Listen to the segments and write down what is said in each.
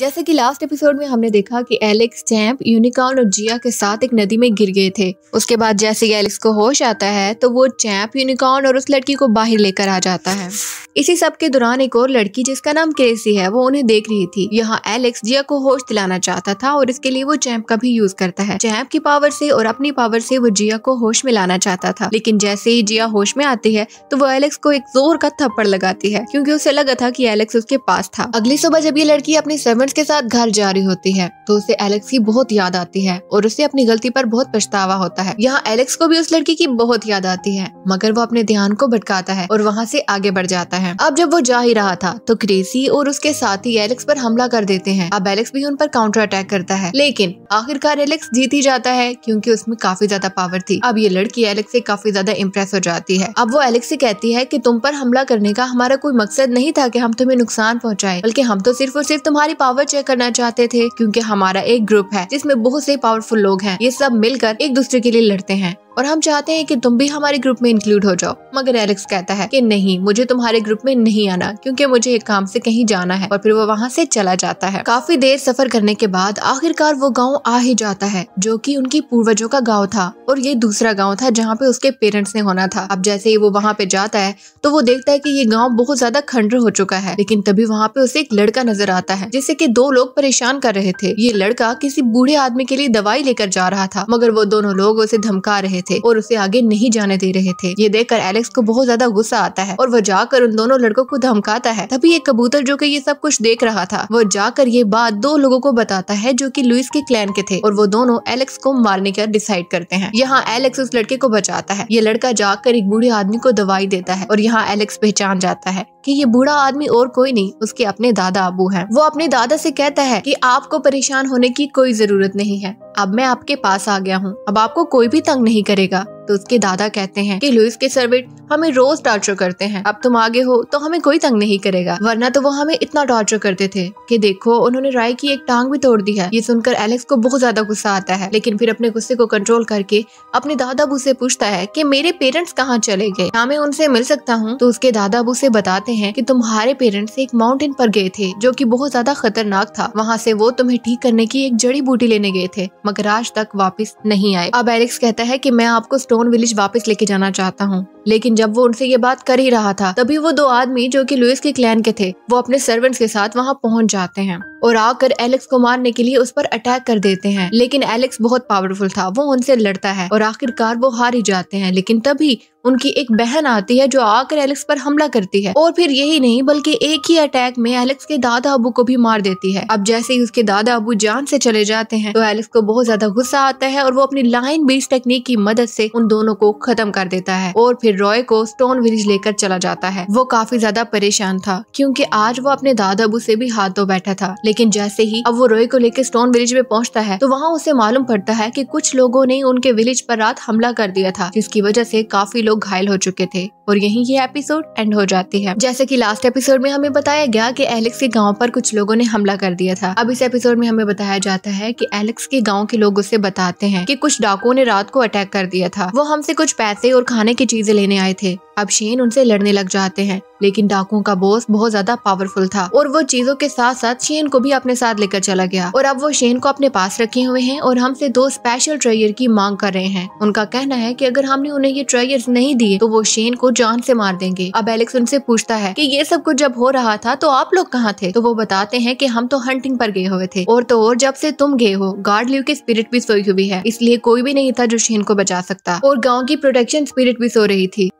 जैसे कि last episode में हमने देखा कि एलेक्स चैम्प यूनिकॉर्न और जिया के साथ एक नदी में गिर गए थे उसके बाद जैसे ही एलेक्स को होश आता है तो वो चैंप यूनिकॉर्न और उस लड़की को बाहर लेकर आ जाता है इसी सब के दौरान एक और लड़की जिसका नाम केसी है वो उन्हें देख रही थी यहाँ एलेक्स जिया को होश दिलाना चाहता था और इसके लिए वो चैम्प का भी यूज करता है चैम्प की पावर से और अपनी पावर से वो जिया को होश में लाना चाहता था लेकिन जैसे ही जिया होश में आती है तो वो एलेक्स को एक जोर का थप्पड़ लगाती है क्योंकि उसे लगा था की एलेक्स उसके पास था अगली सुबह जब ये लड़की अपनी सेवन फ्रेंड्स के साथ घर जा रही होती है तो उसे एलेक्स की बहुत याद आती है और उसे अपनी गलती पर बहुत पछतावा होता है यहाँ एलेक्स को भी उस लड़की की बहुत याद आती है मगर वो अपने ध्यान को भटकाता है और वहाँ से आगे बढ़ जाता है अब जब वो जा ही रहा था तो क्रेसी और उसके साथी एलेक्स पर हमला कर देते हैं अब एलेक्स भी उन पर काउंटर अटैक करता है लेकिन आखिरकार एलेक्स जीत ही जाता है क्योंकि उसमें काफी ज्यादा पावर थी अब ये लड़की एलेक्स से काफी ज्यादा इम्प्रेस हो जाती है अब वो एलेक्स से कहती है की तुम पर हमला करने का हमारा कोई मकसद नहीं था की हम तुम्हें नुकसान पहुँचाए बल्कि हम तो सिर्फ और सिर्फ तुम्हारी पावर पावर चेक करना चाहते थे क्योंकि हमारा एक ग्रुप है जिसमें बहुत से पावरफुल लोग हैं ये सब मिलकर एक दूसरे के लिए लड़ते हैं और हम चाहते हैं कि तुम भी हमारे ग्रुप में इंक्लूड हो जाओ मगर एलेक्स कहता है कि नहीं मुझे तुम्हारे ग्रुप में नहीं आना क्योंकि मुझे एक काम से कहीं जाना है और फिर वो वहाँ से चला जाता है काफी देर सफर करने के बाद आखिरकार वो गाँव आ ही जाता है जो की उनकी पूर्वजों का गाँव था और ये दूसरा गाँव था जहाँ पे उसके पेरेंट्स ने होना था अब जैसे ही वो वहाँ पे जाता है तो वो देखता है की ये गाँव बहुत ज्यादा खंडर हो चुका है लेकिन तभी वहाँ पे उसे एक लड़का नजर आता है जिसे की दो लोग परेशान कर रहे थे ये लड़का किसी बूढ़े आदमी के लिए दवाई लेकर जा रहा था मगर वो दोनों लोग उसे धमका रहे थे थे और उसे आगे नहीं जाने दे रहे थे ये देखकर एलेक्स को बहुत ज्यादा गुस्सा आता है और वह जाकर उन दोनों लड़कों को धमकाता है तभी एक कबूतर जो की ये सब कुछ देख रहा था वो जाकर ये बात दो लोगों को बताता है जो की लुइस के क्लैन के थे और वो दोनों एलेक्स को मारने का डिसाइड करते हैं यहाँ एलेक्स उस लड़के को बचाता है ये लड़का जाकर एक बूढ़े आदमी को दवाई देता है और यहाँ एलेक्स पहचान जाता है कि ये बूढ़ा आदमी और कोई नहीं उसके अपने दादा अबू हैं वो अपने दादा से कहता है कि आपको परेशान होने की कोई जरूरत नहीं है अब मैं आपके पास आ गया हूँ अब आपको कोई भी तंग नहीं करेगा तो उसके दादा कहते हैं कि लुइस के सर्वेंट हमें रोज टॉर्चर करते हैं अब तुम आगे हो तो हमें कोई तंग नहीं करेगा वरना तो वो हमें इतना टॉर्चर करते थे कि देखो उन्होंने राय की एक टांग भी तोड़ दी है ये सुनकर एलेक्स को बहुत ज्यादा गुस्सा आता है लेकिन फिर अपने गुस्से को कंट्रोल करके अपने दादाबू से पूछता है की मेरे पेरेंट्स कहाँ चले गए क्या मैं उनसे मिल सकता हूँ तो उसके दादाबू से बताते हैं की तुम्हारे पेरेंट्स एक माउंटेन पर गए थे जो की बहुत ज्यादा खतरनाक था वहाँ से वो तुम्हें ठीक करने की एक जड़ी बूटी लेने गए थे मगर आज तक वापिस नहीं आए अब एलेक्स कहता है की मैं आपको स्टोन स्टोन विलेज वापस लेके जाना चाहता हूँ लेकिन जब वो उनसे ये बात कर ही रहा था तभी वो दो आदमी जो कि लुइस के क्लैन के थे वो अपने सर्वेंट्स के साथ वहाँ पहुँच जाते हैं और आकर एलेक्स को मारने के लिए उस पर अटैक कर देते हैं लेकिन एलेक्स बहुत पावरफुल था वो उनसे लड़ता है और आखिरकार वो हार ही जाते हैं लेकिन तभी उनकी एक बहन आती है जो आकर एलेक्स पर हमला करती है और फिर यही नहीं बल्कि एक ही अटैक में एलेक्स के दादा अबू को भी मार देती है अब जैसे ही उसके दादा अबू जान से चले जाते हैं तो एलेक्स को बहुत ज्यादा गुस्सा आता है और वो अपनी लाइन बीस टेक्निक की मदद से उन दोनों को खत्म कर देता है और फिर रॉय को स्टोन ब्रिज लेकर चला जाता है वो काफी ज्यादा परेशान था क्यूँकी आज वो अपने दादा अबू से भी हाथ धो बैठा था लेकिन जैसे ही अब वो रोय को लेकर स्टोन विलेज में पहुंचता है तो वहाँ उसे मालूम पड़ता है कि कुछ लोगों ने उनके विलेज पर रात हमला कर दिया था जिसकी वजह से काफी लोग घायल हो चुके थे और यही ये एपिसोड एंड हो जाती है जैसे कि लास्ट एपिसोड में हमें बताया गया कि एलेक्स के गांव पर कुछ लोगों ने हमला कर दिया था अब इस एपिसोड में हमें बताया जाता है कि एलेक्स के गांव के लोग उसे बताते हैं कि कुछ डाकुओं ने रात को अटैक कर दिया था वो हमसे कुछ पैसे और खाने की चीजें लेने आए थे अब शेन उनसे लड़ने लग जाते हैं लेकिन डाकुओं का बॉस बहुत ज्यादा पावरफुल था और वो चीजों के साथ साथ शेन को भी अपने साथ लेकर चला गया और अब वो शेन को अपने पास रखे हुए हैं और हमसे दो स्पेशल ट्रेयर की मांग कर रहे हैं उनका कहना है कि अगर हमने उन्हें ये ट्रेयर नहीं दिए तो वो शेन को जान से मार देंगे अब एलेक्स उनसे पूछता है की ये सब कुछ जब हो रहा था तो आप लोग कहाँ थे तो वो बताते हैं की हम तो हंटिंग पर गए हुए थे और तो और जब से तुम गए हो गार्ड लिव की स्पिरिट भी सोई हुई है इसलिए कोई भी नहीं था जो शेन को बचा सकता और गाँव की प्रोटेक्शन स्पिरिट भी सो रही थी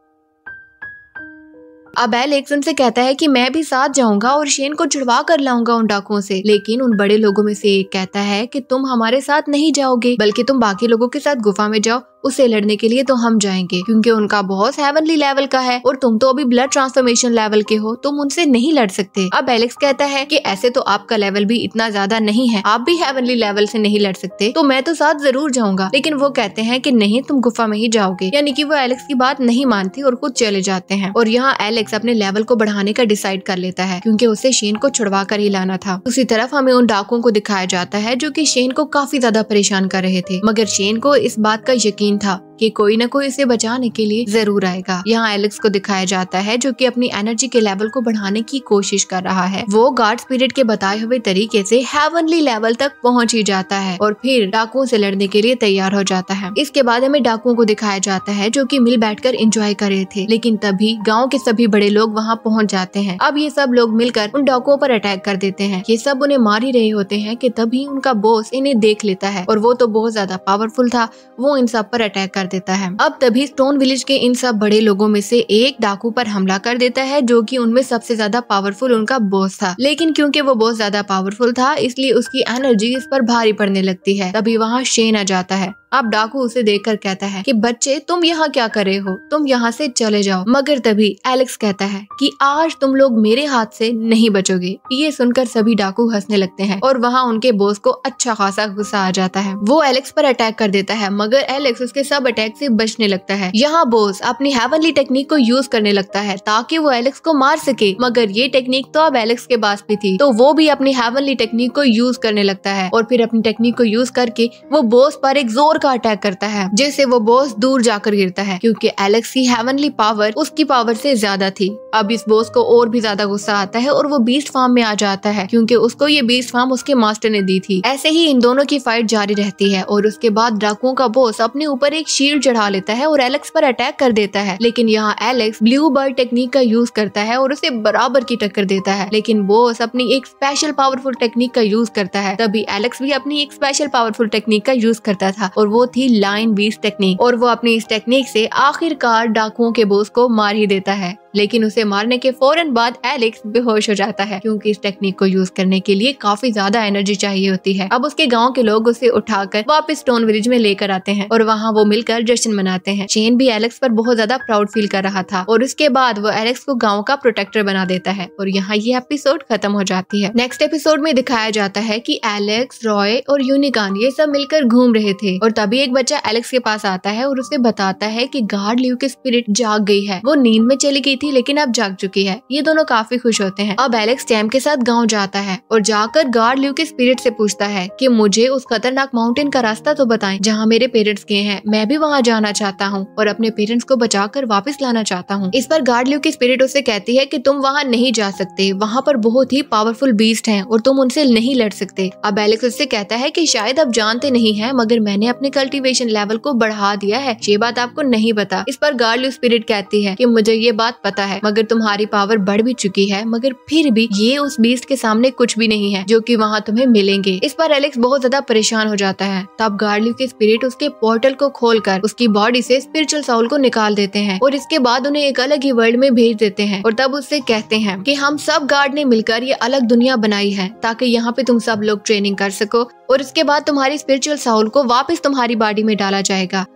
अबैल एक से कहता है कि मैं भी साथ जाऊंगा और शेन को छुड़वा कर लाऊंगा उन डाकुओं से लेकिन उन बड़े लोगों में से एक कहता है कि तुम हमारे साथ नहीं जाओगे बल्कि तुम बाकी लोगों के साथ गुफा में जाओ उसे लड़ने के लिए तो हम जाएंगे क्योंकि उनका बॉस हेवनली लेवल का है और तुम तो अभी ब्लड ट्रांसफॉर्मेशन लेवल के हो तुम उनसे नहीं लड़ सकते अब एलेक्स कहता है की ऐसे तो आपका लेवल भी इतना ज्यादा नहीं है आप भी हेवनली लेवल से नहीं लड़ सकते तो मैं तो साथ जरूर जाऊंगा लेकिन वो कहते हैं की नहीं तुम गुफा में ही जाओगे यानी की वो एलेक्स की बात नहीं मानती और खुद चले जाते हैं और यहाँ एलेक्स अपने लेवल को बढ़ाने का डिसाइड कर लेता है क्योंकि उसे शेन को छुड़वा कर ही लाना था उसी तरफ हमें उन डाकुओं को दिखाया जाता है जो की शेन को काफी ज्यादा परेशान कर रहे थे मगर शेन को इस बात का यकीन t h कि कोई ना कोई इसे बचाने के लिए जरूर आएगा यहाँ एलेक्स को दिखाया जाता है जो कि अपनी एनर्जी के लेवल को बढ़ाने की कोशिश कर रहा है वो गार्ड स्पिरिट के बताए हुए तरीके से हेवनली लेवल तक पहुँच ही जाता है और फिर डाकुओं से लड़ने के लिए तैयार हो जाता है इसके बाद हमें डाकुओं को दिखाया जाता है जो की मिल बैठ कर एंजॉय कर रहे थे लेकिन तभी गाँव के सभी बड़े लोग वहाँ पहुँच जाते हैं अब ये सब लोग मिलकर उन डाकुओं पर अटैक कर देते हैं ये सब उन्हें मार ही रहे होते हैं की तभी उनका बॉस इन्हें देख लेता है और वो तो बहुत ज्यादा पावरफुल था वो इन सब पर अटैक कर देता है अब तभी स्टोन विलेज के इन सब बड़े लोगों में से एक डाकू पर हमला कर देता है जो कि उनमें सबसे ज्यादा पावरफुल उनका बॉस था लेकिन क्योंकि वो बॉस ज्यादा पावरफुल था इसलिए उसकी एनर्जी इस पर भारी पड़ने लगती है तभी वहाँ शेन आ जाता है अब डाकू उसे देखकर कहता है कि बच्चे तुम यहाँ क्या कर रहे हो तुम यहाँ से चले जाओ मगर तभी एलेक्स कहता है कि आज तुम लोग मेरे हाथ से नहीं बचोगे ये सुनकर सभी डाकू हंसने लगते हैं और वहाँ उनके बॉस को अच्छा खासा गुस्सा आ जाता है वो एलेक्स पर अटैक कर देता है मगर एलेक्स उसके सब अटैक से बचने लगता है यहाँ बोस अपनी हेवनली टेक्निक को यूज करने लगता है ताकि वो एलेक्स को मार सके मगर ये टेक्निक तो अब एलेक्स के पास भी थी तो वो भी अपनी हेवनली टेक्निक को यूज करने लगता है और फिर अपनी टेक्निक को यूज करके वो बोस पर एक जोर का अटैक करता है जिससे वो बोस दूर जाकर गिरता है क्योंकि एलेक्स की हेवनली पावर उसकी पावर से ज्यादा थी अब इस बोस को और भी ज्यादा गुस्सा आता है और वो बीस्ट फार्म में आ जाता है क्योंकि उसको ये बीस्ट फार्म उसके मास्टर ने दी थी ऐसे ही इन दोनों की फाइट जारी रहती है और उसके बाद डाकुओं का बोस अपने ऊपर एक शीट तीर चढ़ा लेता है और एलेक्स पर अटैक कर देता है लेकिन यहाँ एलेक्स ब्लू बर्ड टेक्निक का यूज करता है और उसे बराबर की टक्कर देता है लेकिन बोस अपनी एक स्पेशल पावरफुल टेक्निक का यूज करता है तभी एलेक्स भी अपनी एक स्पेशल पावरफुल टेक्निक का यूज करता था और वो थी लाइन बीस टेक्निक और वो अपनी इस टेक्निक से आखिरकार डाकुओं के बोस को मार ही देता है लेकिन उसे मारने के फौरन बाद एलेक्स बेहोश हो जाता है क्योंकि इस टेक्निक को यूज करने के लिए काफी ज्यादा एनर्जी चाहिए होती है अब उसके गाँव के लोग उसे उठाकर वापस स्टोन विलेज में लेकर आते हैं और वहाँ वो मिलकर जश्न मनाते हैं चेन भी एलेक्स पर बहुत ज्यादा प्राउड फील कर रहा था और उसके बाद वो एलेक्स को गाँव का प्रोटेक्टर बना देता है और यहाँ ये एपिसोड खत्म हो जाती है नेक्स्ट एपिसोड में दिखाया जाता है की एलेक्स रॉय और यूनिकान ये सब मिलकर घूम रहे थे और तभी एक बच्चा एलेक्स के पास आता है और उसे बताता है की गार्ड लिव की स्पिरिट जाग गई है वो नींद में चली गई थी थी लेकिन अब जाग चुकी है ये दोनों काफी खुश होते हैं अब एलेक्स टैम के साथ गाँव जाता है और जाकर गार्ड ल्यू के स्पिरिट से पूछता है की मुझे उस खतरनाक माउंटेन का रास्ता तो बताए जहाँ मेरे पेरेंट्स गए हैं मैं भी वहाँ जाना चाहता हूँ और अपने पेरेंट्स को बचा वापस लाना चाहता हूँ इस पर गार्ड ल्यू की स्पिरिट उसे कहती है की तुम वहाँ नहीं जा सकते वहाँ पर बहुत ही पावरफुल बीस्ट है और तुम उनसे नहीं लड़ सकते अब एलेक्स उससे कहता है की शायद आप जानते नहीं है मगर मैंने अपने कल्टीवेशन लेवल को बढ़ा दिया है ये बात आपको नहीं पता इस पर गार्ड ल्यू स्पिरिट कहती है की मुझे ये बात पता है मगर तुम्हारी पावर बढ़ भी चुकी है मगर फिर भी ये उस बीस्ट के सामने कुछ भी नहीं है जो की वहाँ तुम्हें मिलेंगे इस पर एलेक्स बहुत ज्यादा परेशान हो जाता है तब गार्लिव के स्पिरिट उसके पोर्टल को खोल कर उसकी बॉडी से स्पिरिचुअल साउल को निकाल देते हैं और इसके बाद उन्हें एक अलग ही वर्ल्ड में भेज देते हैं और तब उससे कहते हैं कि हम सब गार्ड ने मिलकर ये अलग दुनिया बनाई है ताकि यहाँ पे तुम सब लोग ट्रेनिंग कर सको और इसके बाद तुम्हारी स्पिरिचुअल साउल को वापस तुम्हारी बॉडी में डाला जाएगा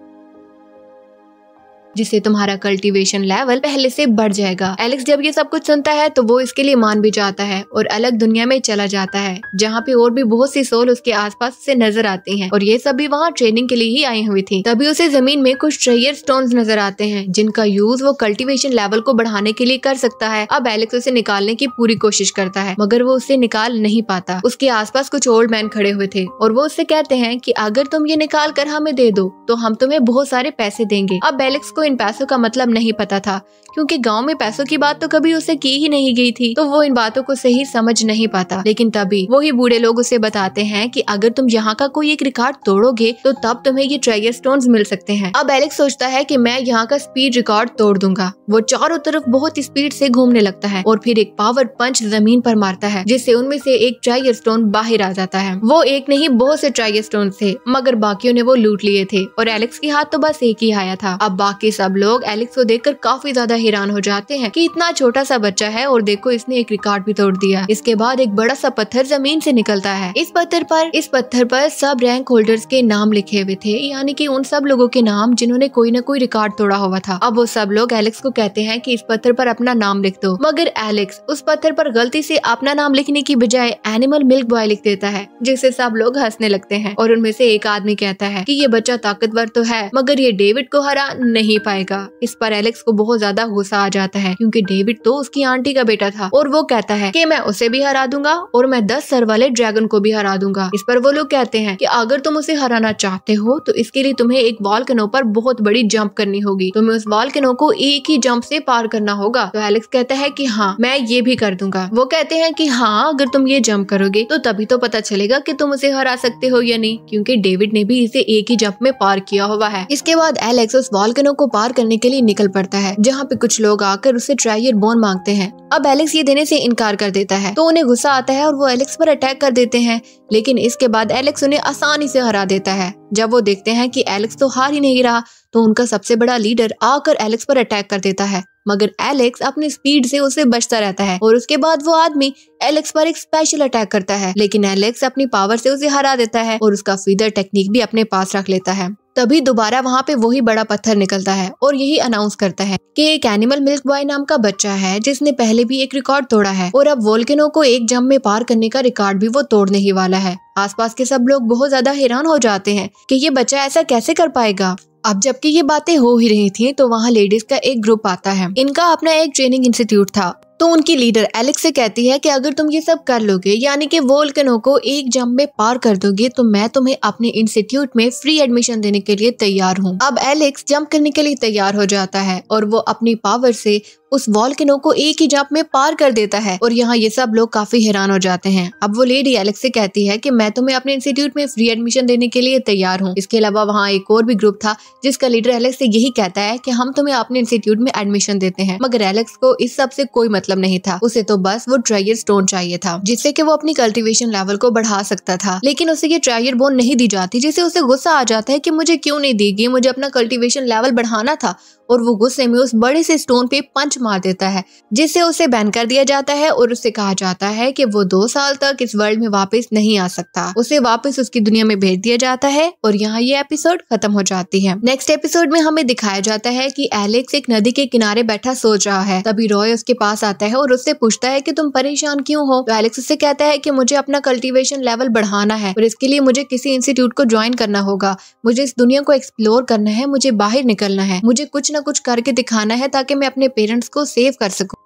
जिससे तुम्हारा कल्टीवेशन लेवल पहले से बढ़ जाएगा एलेक्स जब ये सब कुछ सुनता है तो वो इसके लिए मान भी जाता है और अलग दुनिया में चला जाता है जहाँ पे और भी बहुत सी सोल उसके आसपास से नजर आती हैं और ये सब भी वहाँ ट्रेनिंग के लिए ही आई हुई थी तभी उसे जमीन में कुछ ट्रेयर स्टोन नजर आते हैं जिनका यूज वो कल्टिवेशन लेवल को बढ़ाने के लिए कर सकता है अब एलेक्स उसे निकालने की पूरी कोशिश करता है मगर वो उसे निकाल नहीं पाता उसके आसपास कुछ ओल्ड मैन खड़े हुए थे और वो उससे कहते हैं कि अगर तुम ये निकाल कर हमें दे दो तो हम तुम्हें बहुत सारे पैसे देंगे अब एलेक्स को इन पैसों का मतलब नहीं पता था क्योंकि गांव में पैसों की बात तो कभी उसे की ही नहीं गई थी तो वो इन बातों को सही समझ नहीं पाता लेकिन तभी वही बूढ़े लोग उसे बताते हैं कि अगर तुम यहाँ का कोई एक रिकॉर्ड तोड़ोगे तो तब तुम्हें ये ट्रेगर स्टोन मिल सकते हैं अब एलेक्स सोचता है की मैं यहाँ का स्पीड रिकॉर्ड तोड़ दूंगा वो चारों तरफ बहुत स्पीड ऐसी घूमने लगता है और फिर एक पावर पंच जमीन आरोप मारता है जिससे उनमें से एक ट्राइगर स्टोन बाहर आ जाता है वो एक नहीं बहुत से ट्राइगर स्टोन थे मगर बाकियों ने वो लूट लिए थे और एलेक्स के हाथ तो बस एक ही आया था अब बाकी सब लोग एलेक्स को देखकर काफी ज्यादा हैरान हो जाते हैं कि इतना छोटा सा बच्चा है और देखो इसने एक रिकॉर्ड भी तोड़ दिया इसके बाद एक बड़ा सा पत्थर जमीन से निकलता है इस पत्थर पर इस पत्थर पर सब रैंक होल्डर्स के नाम लिखे हुए थे यानी कि उन सब लोगों के नाम जिन्होंने कोई ना कोई रिकॉर्ड तोड़ा हुआ था अब वो सब लोग एलेक्स को कहते हैं कि इस पत्थर पर अपना नाम लिख दो मगर एलेक्स उस पत्थर पर गलती से अपना नाम लिखने की बजाय एनिमल मिल्क बॉय लिख देता है जिससे सब लोग हंसने लगते हैं और उनमें से एक आदमी कहता है कि ये बच्चा ताकतवर तो है मगर ये डेविड को हरा नहीं पाएगा इस पर एलेक्स को बहुत ज्यादा गुस्सा आ जाता है क्योंकि डेविड तो उसकी आंटी का बेटा था और वो कहता है कि मैं उसे भी हरा दूंगा और मैं दस सर वाले ड्रैगन को भी हरा दूंगा इस पर वो लोग कहते हैं कि अगर तुम उसे हराना चाहते हो तो इसके लिए तुम्हें एक वॉल नो पर बहुत बड़ी जंप करनी होगी तुम्हें उस वॉल नो को एक ही जंप से पार करना होगा तो एलेक्स कहता है की हाँ मैं ये भी कर दूंगा वो कहते हैं की हाँ अगर तुम ये जम्प करोगे तो तभी तो पता चलेगा की तुम उसे हरा सकते हो या नहीं क्यूँकी डेविड ने भी इसे एक ही जंप में पार किया हुआ है इसके बाद एलेक्स उस वॉल्कनो को पार करने के लिए निकल पड़ता है जहाँ पे कुछ लोग आकर उसे ट्रायर बोन मांगते हैं अब एलेक्स ये देने से इनकार कर देता है तो उन्हें गुस्सा आता है और वो एलेक्स पर अटैक कर देते हैं लेकिन इसके बाद एलेक्स उन्हें आसानी से हरा देता है जब वो देखते हैं कि एलेक्स तो हार ही नहीं रहा तो उनका सबसे बड़ा लीडर आकर एलेक्स पर अटैक कर देता है मगर एलेक्स अपनी स्पीड से उसे बचता रहता है और उसके बाद वो आदमी एलेक्स पर एक स्पेशल अटैक करता है लेकिन एलेक्स अपनी पावर से उसे हरा देता है और उसका फीदर टेक्निक भी अपने पास रख लेता है तभी दोबारा वहाँ पे वही बड़ा पत्थर निकलता है और यही अनाउंस करता है कि एक एनिमल मिल्क बॉय नाम का बच्चा है जिसने पहले भी एक रिकॉर्ड तोड़ा है और अब वोल्केनो को एक जम में पार करने का रिकॉर्ड भी वो तोड़ने ही वाला है आसपास के सब लोग बहुत ज्यादा हैरान हो जाते हैं कि ये बच्चा ऐसा कैसे कर पाएगा अब जबकि ये बातें हो ही रही थी तो वहाँ लेडीज का एक ग्रुप आता है इनका अपना एक ट्रेनिंग इंस्टीट्यूट था तो उनकी लीडर एलेक्स से कहती है कि अगर तुम ये सब कर लोगे यानी कि वोल्कनो को एक जंप में पार कर दोगे तो मैं तुम्हें अपने इंस्टीट्यूट में फ्री एडमिशन देने के लिए तैयार हूँ अब एलेक्स जंप करने के लिए तैयार हो जाता है और वो अपनी पावर से उस नो को एक ही जाप में पार कर देता है और यहाँ ये सब लोग काफी हैरान हो जाते हैं अब वो लेडी एलेक्स से कहती है कि मैं तुम्हें अपने इंस्टीट्यूट में फ्री एडमिशन देने के लिए तैयार हूँ इसके अलावा वहाँ एक और भी ग्रुप था जिसका लीडर एलेक्स से यही कहता है की हम तुम्हें अपने इंस्टीट्यूट में एडमिशन देते हैं मगर एलेक्स को इस सब कोई मतलब नहीं था उसे तो बस वो ट्रायर स्टोन चाहिए था जिससे की वो अपनी कल्टिवेशन लेवल को बढ़ा सकता था लेकिन उसे ये ट्रायर बोन नहीं दी जाती जिससे उसे गुस्सा आ जाता है की मुझे क्यूँ नहीं दी गई मुझे अपना कल्टिवेशन लेवल बढ़ाना था और वो गुस्से में उस बड़े से स्टोन पे पंच मार देता है जिससे उसे बैन कर दिया जाता है और उसे कहा जाता है कि वो दो साल तक इस वर्ल्ड में वापस नहीं आ सकता उसे वापस उसकी दुनिया में भेज दिया जाता है और यहाँ ये एपिसोड खत्म हो जाती है नेक्स्ट एपिसोड में हमें दिखाया जाता है की एलेक्स एक नदी के किनारे बैठा सोच रहा है तभी रॉय उसके पास आता है और उससे पूछता है की तुम परेशान क्यूँ हो तो एलेक्स उससे कहता है की मुझे अपना कल्टिवेशन लेवल बढ़ाना है और इसके लिए मुझे किसी इंस्टीट्यूट को ज्वाइन करना होगा मुझे इस दुनिया को एक्सप्लोर करना है मुझे बाहर निकलना है मुझे कुछ न कुछ करके दिखाना है ताकि मैं अपने पेरेंट्स को सेव कर सकूं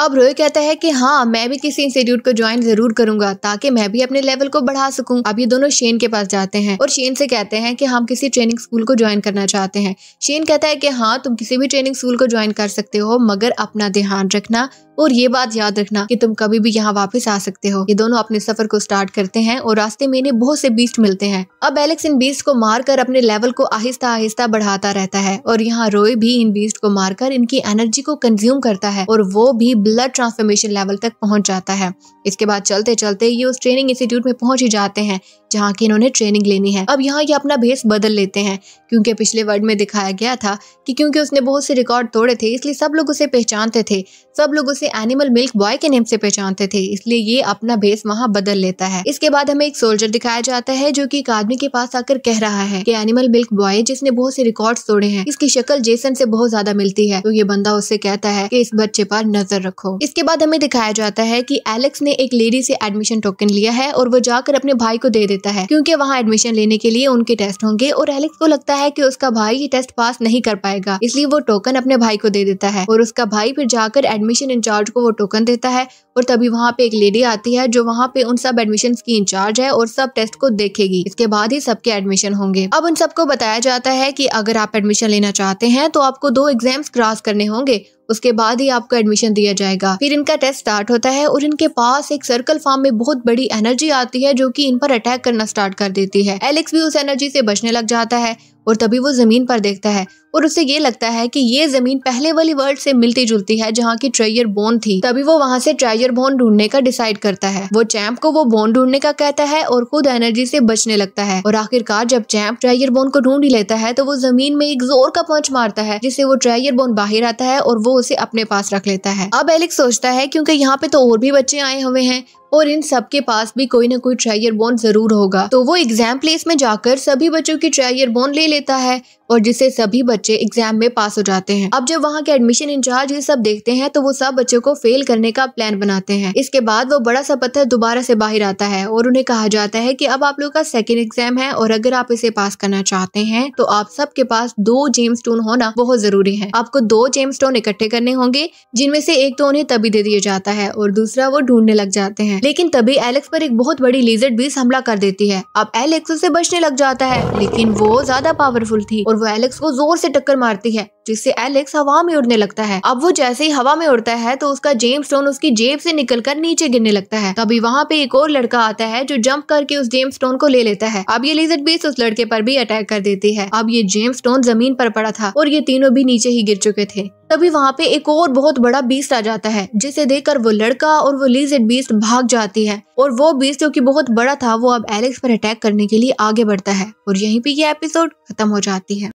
अब रोय कहता है कि हाँ मैं भी किसी इंस्टीट्यूट को ज्वाइन जरूर करूंगा ताकि मैं भी अपने लेवल को बढ़ा सकूं अब ये दोनों शेन के पास जाते हैं और शेन से कहते हैं कि हम किसी ट्रेनिंग स्कूल को ज्वाइन करना चाहते हैं शेन कहता है कि हाँ तुम किसी भी ट्रेनिंग स्कूल को ज्वाइन कर सकते हो मगर अपना ध्यान रखना और ये बात याद रखना कि तुम कभी भी यहाँ वापस आ सकते हो ये दोनों अपने सफर को स्टार्ट करते हैं और रास्ते में इन्हें बहुत से बीस्ट मिलते हैं अब एलेक्स इन बीस्ट को मारकर अपने लेवल को आहिस्ता आहिस्ता बढ़ाता रहता है और यहाँ रोय भी इन बीस्ट को मारकर इनकी एनर्जी को कंज्यूम करता है और वो भी ब्लड ट्रांसफॉर्मेशन लेवल तक पहुंच जाता है इसके बाद चलते चलते ये उस ट्रेनिंग इंस्टीट्यूट में पहुंच ही जाते हैं जहाँ की इन्होंने ट्रेनिंग लेनी है अब यहाँ ये अपना भेस बदल लेते हैं क्योंकि पिछले वर्ड में दिखाया गया था कि क्योंकि उसने बहुत से रिकॉर्ड तोड़े थे इसलिए सब लोग उसे पहचानते थे सब लोग उसे इसे एनिमल मिल्क बॉय के नेम से पहचानते थे इसलिए ये अपना भेस वहाँ बदल लेता है इसके बाद हमें एक सोल्जर दिखाया जाता है जो की एक आदमी के पास आकर कह रहा है की एनिमल मिल्क बॉय जिसने बहुत से रिकॉर्ड तोड़े हैं इसकी शक्ल जेसन से बहुत ज्यादा मिलती है तो ये बंदा उससे कहता है की इस बच्चे पर नजर रखो इसके बाद हमें दिखाया जाता है की एलेक्स ने एक लेडी से एडमिशन टोकन लिया है और वो जाकर अपने भाई को दे देता है क्योंकि वहाँ एडमिशन लेने के लिए उनके टेस्ट होंगे और एलेक्स को लगता है कि उसका भाई ये टेस्ट पास नहीं कर पाएगा इसलिए वो टोकन अपने भाई को दे देता है और उसका भाई फिर जाकर एडमिशन इंचार्ज इंचार्ज को वो टोकन देता है और तभी वहाँ पे एक लेडी आती है जो वहाँ पे उन सब एडमिशन की इंचार्ज है और सब टेस्ट को देखेगी इसके बाद ही सबके एडमिशन होंगे अब उन सबको बताया जाता है की अगर आप एडमिशन लेना चाहते हैं तो आपको दो एग्जाम्स क्रॉस करने होंगे उसके बाद ही आपको एडमिशन दिया जाएगा फिर इनका टेस्ट स्टार्ट होता है और इनके पास एक सर्कल फॉर्म में बहुत बड़ी एनर्जी आती है जो कि इन पर अटैक करना स्टार्ट कर देती है एलेक्स भी उस एनर्जी से बचने लग जाता है और तभी वो जमीन पर देखता है और उसे ये लगता है कि ये जमीन पहले वाली वर्ल्ड से मिलती जुलती है जहाँ की ट्रेयर बोन थी तभी वो वहाँ से ट्रेयर बोन ढूंढने का डिसाइड करता है वो चैम्प को वो बोन ढूंढने का कहता है और खुद एनर्जी से बचने लगता है और आखिरकार जब चैम्प ट्रेयर बोन को ढूंढ ही लेता है तो वो जमीन में एक जोर का पंच मारता है जिससे वो ट्रेयर बोन बाहर आता है और वो उसे अपने पास रख लेता है अब एलिक सोचता है क्योंकि यहाँ पे तो और भी बच्चे आए हुए हैं और इन सब के पास भी कोई ना कोई ट्रायर बोन जरूर होगा तो वो एग्जाम प्लेस में जाकर सभी बच्चों की ट्रायर बोन ले लेता है और जिससे सभी बच्चे एग्जाम में पास हो जाते हैं अब जब वहाँ के एडमिशन इंचार्ज ये सब देखते हैं तो वो सब बच्चों को फेल करने का प्लान बनाते हैं इसके बाद वो बड़ा सा पत्थर दोबारा से बाहर आता है और उन्हें कहा जाता है की अब आप लोग का सेकेंड एग्जाम है और अगर आप इसे पास करना चाहते हैं तो आप सबके पास दो जेम स्टोन होना बहुत जरूरी है आपको दो जेम स्टोन इकट्ठे करने होंगे जिनमें से एक तो उन्हें तभी दे दिया जाता है और दूसरा वो ढूंढने लग जाते हैं लेकिन तभी एलेक्स पर एक बहुत बड़ी लेजर बीस हमला कर देती है अब एलेक्स उसे बचने लग जाता है लेकिन वो ज्यादा पावरफुल थी और वो एलेक्स को जोर से टक्कर मारती है जिससे एलेक्स हवा में उड़ने लगता है अब वो जैसे ही हवा में उड़ता है तो उसका जेम स्टोन उसकी जेब से निकलकर नीचे गिरने लगता है तभी वहाँ पे एक और लड़का आता है जो जंप करके उस जेम स्टोन को ले लेता है अब ये लेजर बीस उस लड़के पर भी अटैक कर देती है अब ये जेम स्टोन जमीन पर पड़ा था और ये तीनों भी नीचे ही गिर चुके थे तभी वहाँ पे एक और बहुत बड़ा बीस्ट आ जाता है जिसे देखकर वो लड़का और वो लीजेड बीस्ट भाग जाती है और वो बीस्ट जो कि बहुत बड़ा था वो अब एलेक्स पर अटैक करने के लिए आगे बढ़ता है और यहीं पे ये एपिसोड खत्म हो जाती है